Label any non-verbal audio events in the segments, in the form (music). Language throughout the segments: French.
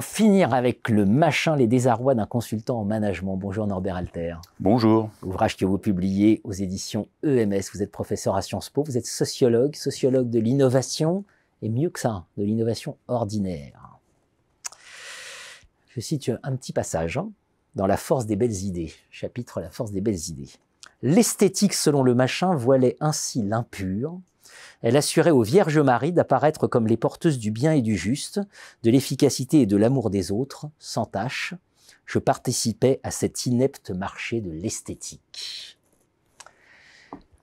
finir avec le machin, les désarrois d'un consultant en management. Bonjour Norbert Alter. Bonjour. Ouvrage que vous publiez aux éditions EMS. Vous êtes professeur à Sciences Po, vous êtes sociologue, sociologue de l'innovation, et mieux que ça, de l'innovation ordinaire. Je cite un petit passage hein. dans La force des belles idées, chapitre La force des belles idées. L'esthétique selon le machin voilait ainsi l'impur, elle assurait aux Vierges Marie d'apparaître comme les porteuses du bien et du juste, de l'efficacité et de l'amour des autres, sans tâche. Je participais à cet inepte marché de l'esthétique.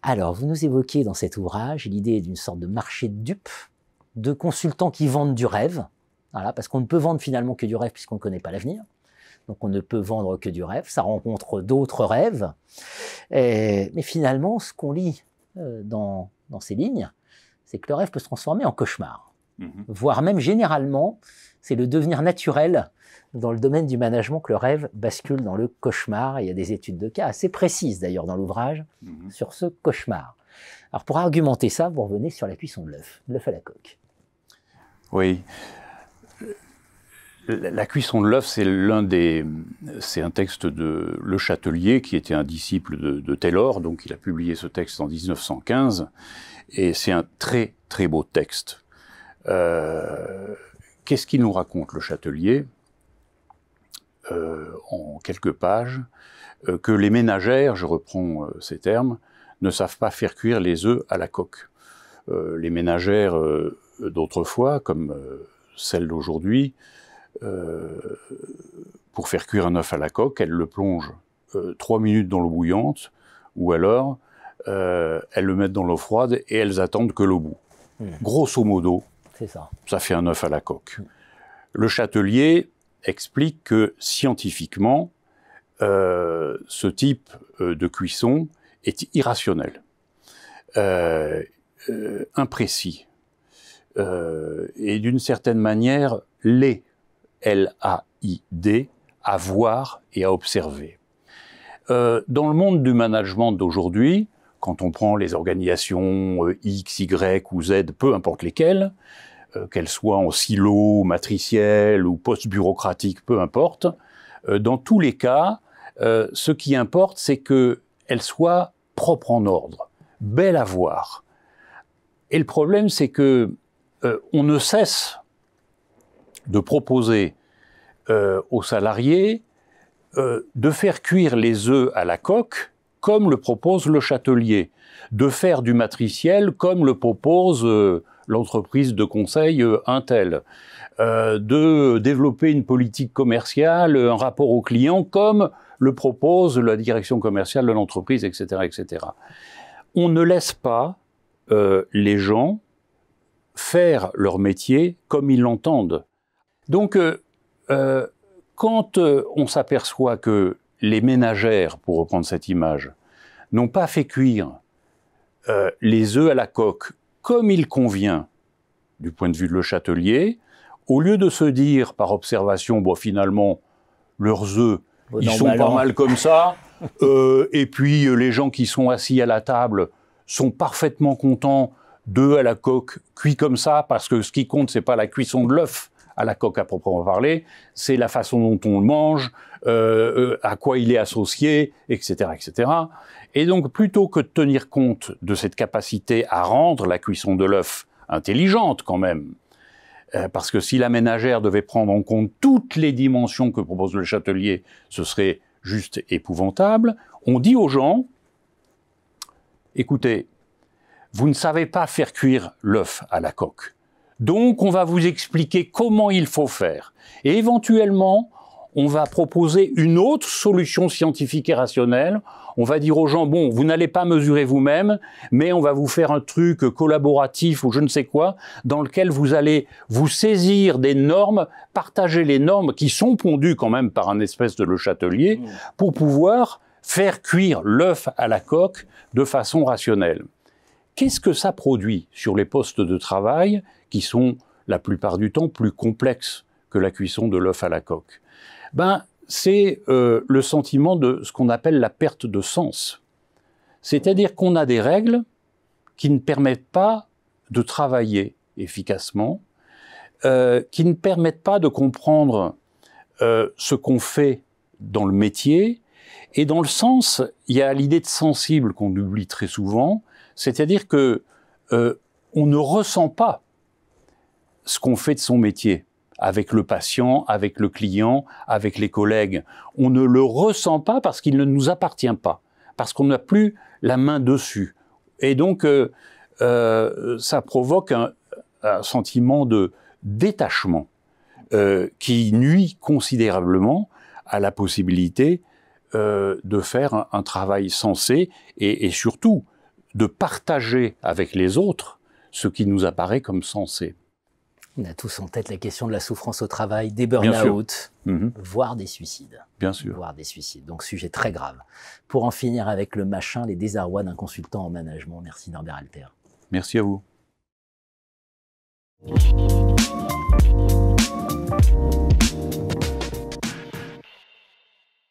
Alors, vous nous évoquez dans cet ouvrage l'idée d'une sorte de marché de dupes, de consultants qui vendent du rêve, parce qu'on ne peut vendre finalement que du rêve puisqu'on ne connaît pas l'avenir. Donc on ne peut vendre que du rêve, ça rencontre d'autres rêves. mais finalement, ce qu'on lit euh, dans dans ces lignes, c'est que le rêve peut se transformer en cauchemar, mhm. voire même généralement, c'est le devenir naturel dans le domaine du management que le rêve bascule dans le cauchemar. Il y a des études de cas assez précises d'ailleurs dans l'ouvrage mhm. sur ce cauchemar. Alors pour argumenter ça, vous revenez sur la cuisson de l'œuf, l'œuf à la coque. Oui, la cuisson de l'œuf, c'est c'est un texte de Le Châtelier qui était un disciple de, Taylor, donc il a publié ce texte en 1915, et c'est un très très beau texte. Euh, qu'est-ce qu'il nous raconte Le Châtelier euh, en quelques pages euh, que les ménagères, je reprends ces termes, ne savent pas faire cuire les œufs à la coque. les ménagères d'autrefois, comme celles d'aujourd'hui, euh, pour faire cuire un œuf à la coque, elle le plonge euh, trois minutes dans l'eau bouillante, ou alors euh, elles le mettent dans l'eau froide et elles attendent que l'eau boue. Grosso modo, ça. ça. fait un œuf à la coque. Le châtelier explique que scientifiquement, ce type de cuisson est irrationnel, imprécis, et d'une certaine manière laid L-A-I-D, à voir et à observer. Euh, dans le monde du management d'aujourd'hui, quand on prend les organisations euh, X, Y ou Z, peu importe lesquelles, euh, qu'elles soient en silo, matriciel ou post-bureaucratique, peu importe, dans tous les cas, ce qui importe, c'est qu'elles soient propres en ordre, belles à voir. Et le problème, c'est que on ne cesse de proposer euh, aux salariés euh, de faire cuire les œufs à la coque comme le propose le châtelier, de faire du matriciel comme le propose euh, l'entreprise de conseil Intel, de développer une politique commerciale, un rapport aux clients comme le propose la direction commerciale de l'entreprise, etc., etc. On ne laisse pas les gens faire leur métier comme ils l'entendent. Donc, euh, euh, quand euh, on s'aperçoit que les ménagères, pour reprendre cette image, n'ont pas fait cuire les œufs à la coque comme il convient, du point de vue de Le Châtelier, au lieu de se dire par observation, bon, finalement, leurs œufs, ils sont pas mal comme ça, (laughs) et puis les gens qui sont assis à la table sont parfaitement contents d'œufs à la coque cuits comme ça, parce que ce qui compte, c'est pas la cuisson de l'œuf, à la coque à proprement parler, c'est la façon dont on le mange, euh, euh, à quoi il est associé, etc., etc. Et donc, plutôt que de tenir compte de cette capacité à rendre la cuisson de l'œuf intelligente quand même, euh, parce que si la ménagère devait prendre en compte toutes les dimensions que propose le châtelier, ce serait juste épouvantable, on dit aux gens, écoutez, vous ne savez pas faire cuire l'œuf à la coque. Donc, on va vous expliquer comment il faut faire. Et éventuellement, on va proposer une autre solution scientifique et rationnelle. On va dire aux gens, bon, vous n'allez pas mesurer vous-même, mais on va vous faire un truc collaboratif ou je ne sais quoi, dans lequel vous allez vous saisir des normes, partager les normes qui sont pondues quand même par un espèce de le chatelier, mmh. pour pouvoir faire cuire l'œuf à la coque de façon rationnelle. Qu'est-ce que ça produit sur les postes de travail qui sont la plupart du temps plus complexes que la cuisson de l'œuf à la coque, ben, c'est euh, le sentiment de ce qu'on appelle la perte de sens. C'est-à-dire qu'on a des règles qui ne permettent pas de travailler efficacement, euh, qui ne permettent pas de comprendre euh, ce qu'on fait dans le métier. Et dans le sens, il y a l'idée de sensible qu'on oublie très souvent, c'est-à-dire que on ne ressent pas ce qu'on fait de son métier avec le patient, avec le client, avec les collègues. On ne le ressent pas parce qu'il ne nous appartient pas, parce qu'on n'a plus la main dessus. Et donc, euh, euh, ça provoque un, sentiment de détachement euh, qui nuit considérablement à la possibilité de faire un, travail sensé et surtout de partager avec les autres ce qui nous apparaît comme sensé. On a tous en tête la question de la souffrance au travail, des burn-out, mhm. voire des suicides. Bien sûr. Voire des suicides. Donc, sujet très grave. Pour en finir avec le machin, les désarrois d'un consultant en management. Merci Norbert Alter. Merci à vous.